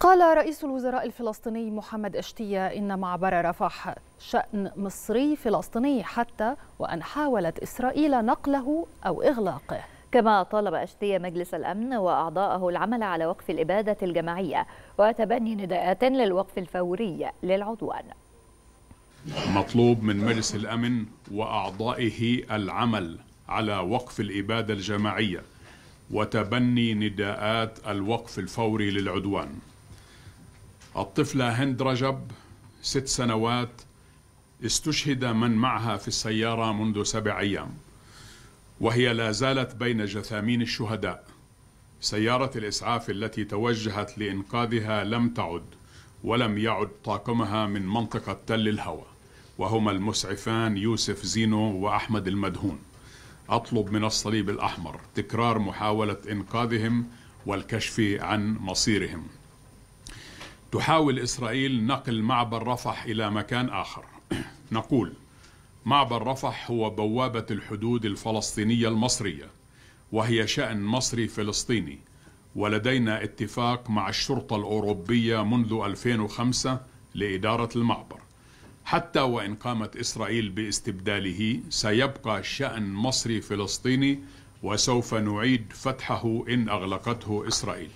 قال رئيس الوزراء الفلسطيني محمد اشتية إن معبر رفح شأن مصري فلسطيني حتى وأن حاولت إسرائيل نقله أو إغلاقه كما طالب أشتية مجلس الأمن وأعضاءه العمل على وقف الإبادة الجماعية وتبني نداءات للوقف الفوري للعدوان مطلوب من مجلس الأمن وأعضائه العمل على وقف الإبادة الجماعية وتبني نداءات الوقف الفوري للعدوان الطفلة هند رجب ست سنوات استشهد من معها في السيارة منذ سبع أيام وهي لا زالت بين جثامين الشهداء سيارة الإسعاف التي توجهت لإنقاذها لم تعد ولم يعد طاقمها من منطقة تل الهوى وهما المسعفان يوسف زينو وأحمد المدهون أطلب من الصليب الأحمر تكرار محاولة إنقاذهم والكشف عن مصيرهم تحاول إسرائيل نقل معبر رفح إلى مكان آخر نقول معبر رفح هو بوابة الحدود الفلسطينية المصرية وهي شأن مصري فلسطيني ولدينا اتفاق مع الشرطة الأوروبية منذ 2005 لإدارة المعبر حتى وإن قامت إسرائيل باستبداله سيبقى شأن مصري فلسطيني وسوف نعيد فتحه إن أغلقته إسرائيل